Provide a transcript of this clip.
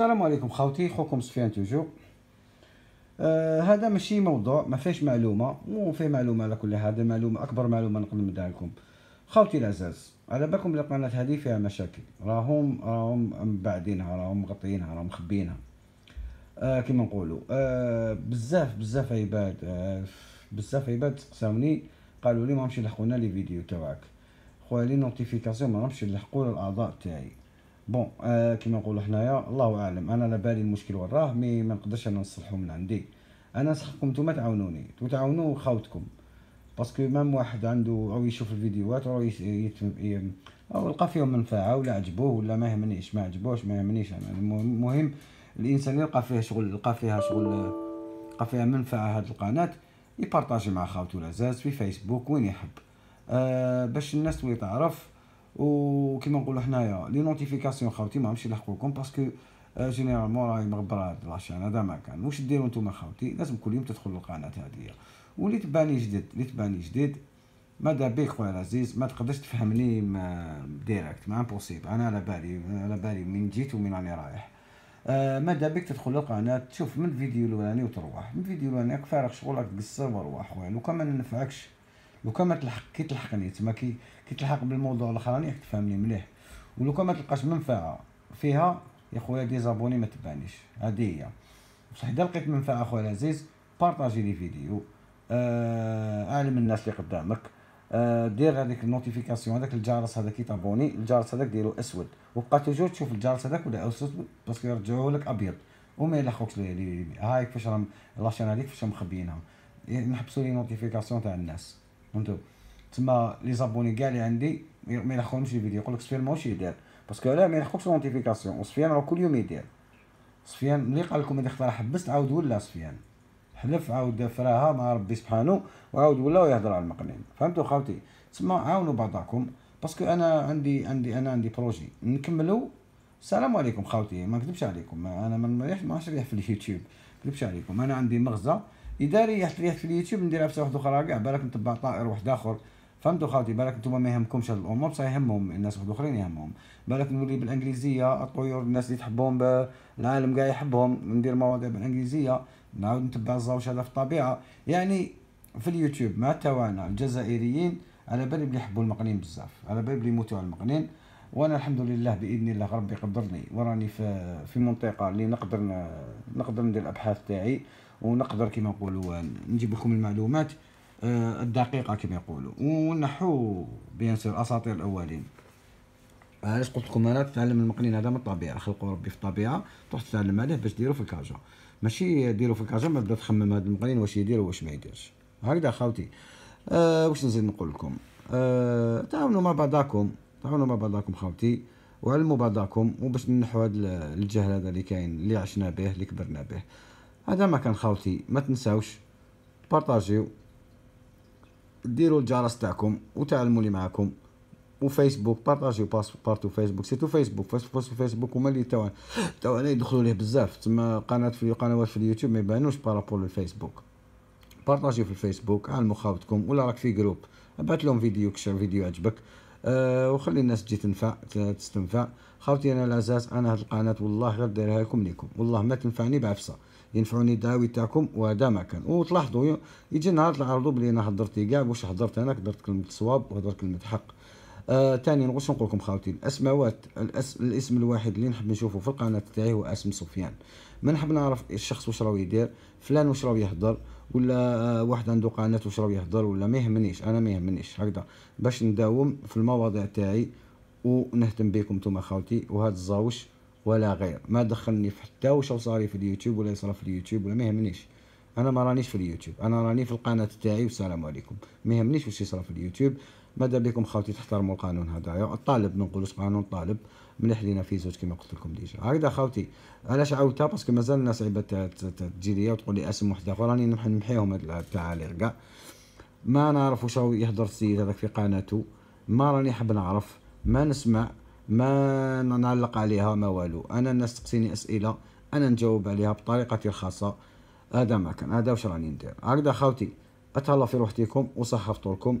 السلام عليكم خاوتي خوكم سفيان توجو آه هذا ماشي موضوع ما فيهش معلومه مو فيه معلومه على كل هذا معلومه اكبر معلومه نقدر نديها لكم خاوتي العزاز على بالكم بلي القناه هذه فيها مشاكل راهم راهم مبعدينها راهم مغطيينها راهم مخبيينها آه كما نقولوا آه بزاف بزاف عباد آه بزاف عباد تقساوني قالوا لي ما نمشي لحقونا لي فيديو تاعك خويا لي نوتيفيكاسيون ما نمشي لحقوا الاعضاء تاعي بون آه euh, كيما نقولوا حنايا الله اعلم انا على بالي المشكل وين راه مي ما نقدرش انا نصلحو من عندي انا صحكم نتوما تعاونوني وتعاونوا خاوتكم باسكو مام واحد عنده او يشوف الفيديوهات او يتم او لقى فيهم منفعه ولا عجبوه ولا ما يهمنيش ما عجبوش ما يهمنيش انا يعني المهم الانسان يلقى فيها شغل يلقى فيها شغل لقى فيها منفعه هاد القناه يبارطاجي مع خاوتو العزاز في فيسبوك وين يحب أه باش الناس تولي تعرف وكيما نقولوا حنايا لي نوتيفيكاسيون خاوتي ما عمش يلحقوكم باسكو آه، جينيرالمون راهي مغبره هاد لاشين هذا ما كان واش ديروا نتوما خاوتي لازم كل يوم تدخل للقناه هذه واللي تباني جديد اللي تباني جديد ماذا بيك خويا العزيز ما تقدرش تفهمني ما ديريكت ما امبوسيبل انا على بالي على بالي من جيت ومن راني رايح آه ماذا بك تدخل للقناه تشوف من الفيديو الاولاني وتروح من الفيديو الاولاني فارغ شغلك تقصر وروح خويا لو كان ما نفعكش لو كان ما تلحق كي تلحقني تما كي كي تلحق بالموضوع الاخراني راك تفهمني مليح ولو كان ما تلقاش منفعه فيها يا خويا ديزابوني ما تبانيش هذه هي بصح اذا لقيت منفعه خويا العزيز بارطاجي لي فيديو آه اعلم الناس اللي قدامك آه دير هذيك النوتيفيكاسيون هذاك الجرس هذاك تابوني الجرس هذاك ديرو اسود وبقى توجور تشوف الجرس هذاك ولا اسود باسكو يرجعوا لك ابيض وما يلحقوكش هاي كيفاش راهم لاشين هذيك كيفاش مخبيينها نحبسوا لي نوتيفيكاسيون تاع الناس فهمتوا تما لي زابوني كاع اللي عندي ما يلحقهمش الفيديو يقول لك سفيان ماهوش يدير باسكو علاه ما يلحقوكش نوتيفيكاسيون وسفيان راه كل يوم يدير سفيان ملي قال لكم هذيك الخطره حبست عاود ولا سفيان حلف عاود فراها مع ربي سبحانه وعاود ولا ويهضر على المقنين فهمتوا خاوتي تسمى عاونوا بعضاكم باسكو انا عندي عندي انا عندي بروجي نكملوا السلام عليكم خاوتي ما نكذبش عليكم انا مانيش ما ريح في اليوتيوب نكذبش عليكم انا عندي مغزى اذا ريحت ريحت في اليوتيوب ندير عفسه واحد اخرى كاع بالك نتبع طائر واحد اخر فهمتوا خالتي بالك نتوما ما يهمكمش هاد الامور بصح يهمهم الناس واحد اخرين يهمهم بالك نولي بالانجليزيه الطيور الناس اللي تحبهم العالم كاع يحبهم ندير مواضيع بالانجليزيه نعاود نتبع الزوج هذا في الطبيعه يعني في اليوتيوب مع توانا الجزائريين على بالي بلي يحبوا المقنين بزاف على بالي بلي يموتوا على المقنين وانا الحمد لله باذن الله ربي قدرني وراني في في منطقه اللي نقدر نقدر ندير الابحاث تاعي ونقدر كما نقولوا نجيب لكم المعلومات آه، الدقيقه كما يقولوا ونحو بيان سير اساطير الاولين آه، علاش قلت لكم انا تعلم المقنين هذا من الطبيعه خلقوا ربي في الطبيعه تروح تتعلم عليه باش ديرو في الكاجا ماشي ديرو في الكاجا ما بدا تخمم هذا المقنين واش يدير واش ما يديرش هكذا خاوتي أه واش نزيد نقول لكم أه تعاونوا مع بعضاكم تعاونوا مع بعضاكم خاوتي وعلى مباداكم وباش ننحو هذا الجهل هذا اللي كاين اللي عشنا به اللي كبرنا به هذا ما كان خاوتي ما تنساوش بارطاجيو ديروا الجرس تاعكم وتعلموا لي معاكم وفيسبوك بارطاجيو باس بارتو فيسبوك سيتو فيسبوك فيسبوك فيسبوك هما اللي توا توا يدخلوا ليه بزاف تما قناه في قنوات في اليوتيوب ما يبانوش بارابول للفيسبوك بارطاجيو في الفيسبوك عالمو خاوتكم ولا راك في جروب ابعث لهم فيديو كشر فيديو عجبك أه وخلي الناس تجي تنفع تستنفع خاوتي انا الاساس انا هاد القناه والله غير دايرها لكم ليكم والله ما تنفعني بعفسه ينفعوني الدعاوي تاعكم وهذا ما كان وتلاحظوا يجي نهار تعرضوا بلي انا هضرتي كاع واش هضرت انا هضرت كلمه صواب وهضرت كلمه حق ثاني آه نقول لكم خاوتي الاسماوات الأس... الاسم الواحد اللي نحب نشوفه في القناه تاعي هو اسم سفيان ما نحب نعرف الشخص واش راهو يدير فلان واش راهو يهضر ولا آه، واحد عنده قناه واش راهو يهضر ولا ما يهمنيش انا ما يهمنيش هكذا باش نداوم في المواضيع تاعي ونهتم بكم نتوما خاوتي وهذا الزاوش ولا غير ما دخلني في حتى واش صاري في اليوتيوب ولا يصرى في اليوتيوب ولا ما يهمنيش انا ما رانيش في اليوتيوب انا راني في القناه تاعي والسلام عليكم ما يهمنيش واش يصرى في اليوتيوب ماذا بكم خاوتي تحترموا القانون هذايا الطالب ما نقولوش قانون طالب مليح لينا في زوج كما قلت لكم ديجا هكذا خاوتي علاش عاودتها باسكو مازال الناس عيبات تجي ليا وتقول لي اسم واحد اخر راني نمحيهم هاد التعاليق كاع ما نعرف واش يهضر السيد هذاك في قناته ما راني حاب نعرف ما نسمع ما نعلق عليها ما والو انا الناس تقسيني اسئله انا نجاوب عليها بطريقتي الخاصه هذا ما كان هذا واش راني ندير هكذا خاوتي اتهلا في روحتكم وصحه فطوركم